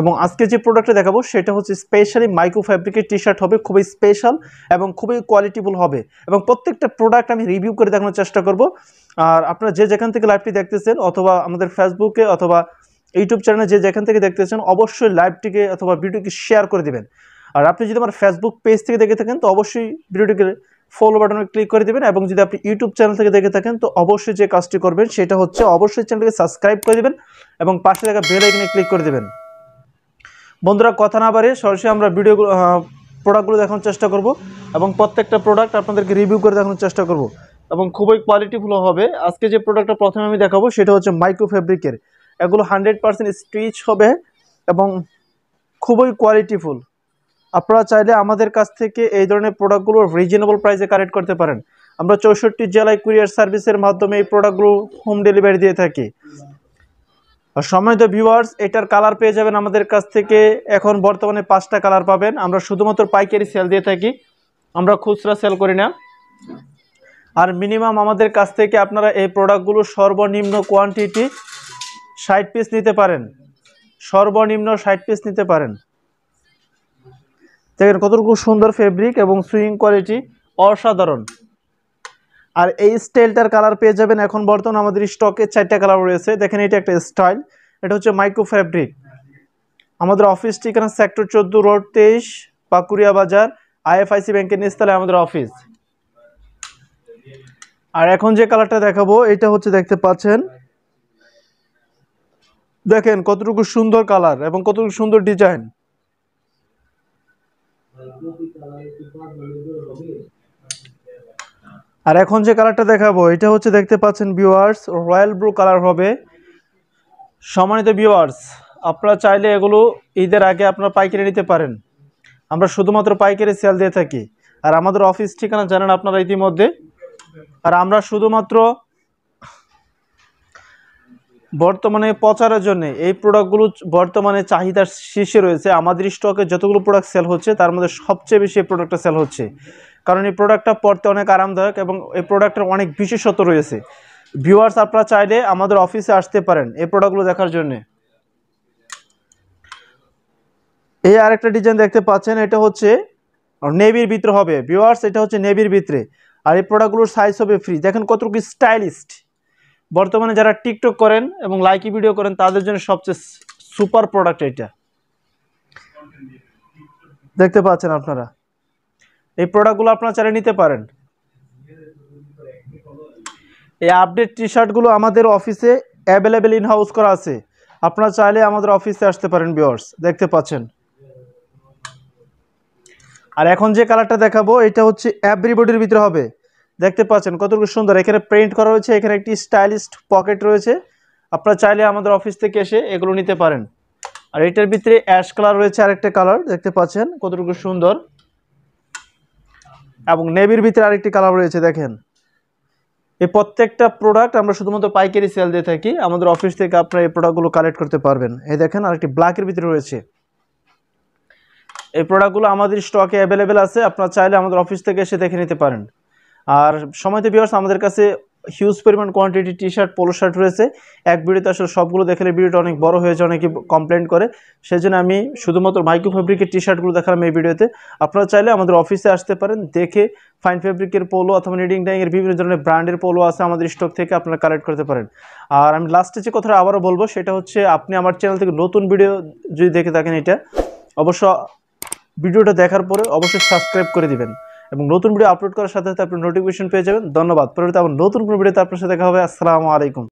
এবং আজকে যে প্রোডাক্টটা দেখাবো সেটা হচ্ছে স্পেশালি মাইক্রো ফ্যাব্রিকের টি শার্ট হবে খুবই স্পেশাল এবং খুবই কোয়ালিটিফুল হবে এবং প্রত্যেকটা প্রোডাক্ট আমি রিভিউ করে দেখানোর চেষ্টা করব আর আপনারা যে যেখান থেকে লাইভটি দেখতেছেন অথবা আমাদের ফেসবুকে অথবা ইউটিউব চ্যানেলে যে যেখান থেকে দেখতেছেন অবশ্যই লাইভটিকে অথবা ভিডিওকে শেয়ার করে দেবেন আর আপনি যদি আমার ফেসবুক পেজ থেকে দেখে থাকেন তো অবশ্যই ভিডিওটিকে ফলো বাটনে ক্লিক করে দেবেন এবং যদি আপনি ইউটিউব চ্যানেল থেকে দেখে থাকেন তো অবশ্যই যে কাজটি করবেন সেটা হচ্ছে অবশ্যই চ্যানেলটিকে সাবস্ক্রাইব করে দেবেন এবং পাশে থাকা বেল আইকনে ক্লিক করে দেবেন বন্ধুরা কথা না বাড়িয়ে সরাসরি আমরা ভিডিও প্রোডাক্টগুলো দেখানোর চেষ্টা করব এবং প্রত্যেকটা প্রোডাক্ট আপনাদেরকে রিভিউ করে দেখানোর চেষ্টা করব এবং খুবই কোয়ালিটিফুল হবে আজকে যে প্রোডাক্টটা প্রথমে আমি দেখাবো সেটা হচ্ছে মাইক্রো ফেব্রিকের এগুলো হান্ড্রেড পারসেন্ট স্টিচ হবে এবং খুবই কোয়ালিটিফুল আপনারা চাইলে আমাদের কাছ থেকে এই ধরনের প্রোডাক্টগুলো রিজনেবল প্রাইসে কালেক্ট করতে পারেন আমরা চৌষট্টি জেলায় কুরিয়ার সার্ভিসের মাধ্যমে এই প্রোডাক্টগুলো হোম ডেলিভারি দিয়ে থাকি সম্মানিত ভিউয়ার্স এটার কালার পেয়ে যাবেন আমাদের কাছ থেকে এখন বর্তমানে পাঁচটা কালার পাবেন আমরা শুধুমাত্র পাইকারি সেল দিয়ে থাকি আমরা খুচরা সেল করি না আর মিনিমাম আমাদের কাছ থেকে আপনারা এই প্রোডাক্টগুলো সর্বনিম্ন কোয়ান্টিটি ষাট পিস নিতে পারেন সর্বনিম্ন ষাট পিস নিতে পারেন দেখেন কতটুকু সুন্দর ফেব্রিক এবং সুইং কোয়ালিটি অসাধারণ আর এই স্টাইলটার কালার পেয়ে যাবেন এখন বর্তমানে আমাদের স্টকে চারটা কালার রয়েছে দেখেন এটা একটা স্টাইল এটা হচ্ছে মাইক্রো ফ্যাব্রিক আমাদের অফিস ঠিকানা সেক্টর চোদ্দ রোড তেইশ পাকুরিয়া বাজার আইএফআইসি ব্যাংকের নিস্তালে আমাদের অফিস আর এখন যে কালারটা দেখাবো এটা হচ্ছে দেখতে পাচ্ছেন দেখেন কতটুকু সুন্দর কালার এবং কতটুকু সুন্দর ডিজাইন আর এখন যে কালারটা দেখাবো এটা হচ্ছে দেখতে পাচ্ছেন ভিউয়ার্স রয়্যাল ব্লু কালার হবে সম্মানিত ভিউয়ার্স আপনারা চাইলে এগুলো ঈদের আগে আপনারা পাইকারি নিতে পারেন আমরা শুধুমাত্র পাইকারি সেল দিয়ে থাকি আর আমাদের অফিস ঠিকানা জানেন আপনারা ইতিমধ্যে আর আমরা শুধুমাত্র বর্তমানে প্রচারের জন্য এই প্রোডাক্টগুলো বর্তমানে চাহিদার শীর্ষে রয়েছে আমাদের স্টকে যতগুলো প্রোডাক্ট সেল হচ্ছে তার মধ্যে সবচেয়ে বেশি এই প্রোডাক্টটা সেল হচ্ছে কারণ এই প্রোডাক্টটা পড়তে অনেক আরামদায়ক এবং এই প্রোডাক্টের অনেক বিশেষত্ব রয়েছে ভিউয়ার্স আপনারা চাইলে আমাদের অফিসে আসতে পারেন এই প্রোডাক্টগুলো দেখার জন্যে এই আরেকটা ডিজাইন দেখতে পাচ্ছেন এটা হচ্ছে নেভির ভিতরে হবে ভিউয়ার্স এটা হচ্ছে নেভির ভিতরে আর এই প্রোডাক্টগুলোর সাইজ হবে ফ্রি দেখেন কতটুকু স্টাইলিস্ট বর্তমানে যারা টিকটক করেন এবং লাইকি ভিডিও করেন তাদের জন্য সবচেয়ে সুপার প্রোডাক্ট এটা দেখতে পাচ্ছেন আপনারা এই প্রোডাক্টগুলো আপনারা চালিয়ে নিতে পারেন এই আপডেট টি শার্টগুলো আমাদের অফিসে অ্যাভেলেবেল ইন হাউস করা আছে আপনারা চাইলে আমাদের অফিসে আসতে পারেন বিয়ার্স দেখতে পাচ্ছেন আর এখন যে কালারটা দেখাবো এটা হচ্ছে এভরিবডির ভিতরে হবে দেখতে পাচ্ছেন কতটুকু সুন্দর এখানে প্রিন্ট করা রয়েছে এখানে একটি স্টাইলিস্ট পকেট রয়েছে আপনারা চাইলে আমাদের অফিস থেকে এসে এগুলো নিতে পারেন আর এটার ভিতরে অ্যাশ কালার রয়েছে আরেকটা কালার দেখতে পাচ্ছেন কতটুকু সুন্দর এবং নেভির ভিতরে আরেকটি কালার রয়েছে দেখেন এই প্রত্যেকটা প্রোডাক্ট আমরা শুধুমাত্র পাইকারি সেল দিয়ে থাকি আমাদের অফিস থেকে আপনারা এই প্রোডাক্টগুলো কালেক্ট করতে পারবেন এই দেখেন আরেকটি ব্ল্যাকের ভিতরে রয়েছে এই প্রোডাক্টগুলো আমাদের স্টকে অ্যাভেলেবেল আছে আপনারা চাইলে আমাদের অফিস থেকে এসে দেখে নিতে পারেন আর সময়তে বিয়ার্স আমাদের কাছে হিউজ পরিমাণ quantity T shirt polo shirt রয়েছে এক ভিডিওতে আসলে সবগুলো দেখালে ভিডিওটা অনেক বড় হয়েছে অনেকে কমপ্লেন করে সেই জন্য আমি শুধুমাত্র মাইক্রো ফেব্রিকের টি শার্টগুলো দেখালাম এই ভিডিওতে আপনারা চাইলে আমাদের অফিসে আসতে পারেন দেখে ফাইন ফেব্রিকের পোলো অথবা নিডিং ডাইংয়ের বিভিন্ন ধরনের ব্র্যান্ডের পোলো আছে আমাদের স্টক থেকে আপনারা কালেক্ট করতে পারেন আর আমি লাস্টে যে কথাটা আবারও বলবো সেটা হচ্ছে আপনি আমার চ্যানেল থেকে নতুন ভিডিও যদি দেখে থাকেন এটা অবশ্য ভিডিওটা দেখার পরে অবশ্যই সাবস্ক্রাইব করে দিবেন এবং নতুন ভিডিও আপলোড করার সাথে সাথে আপনি নোটিফিকেশন পেয়ে যাবেন ধন্যবাদ পরবর্তী আবার নতুন কোনো ভিডিওতে আপনার সাথে দেখা হবে আসসালামু আলাইকুম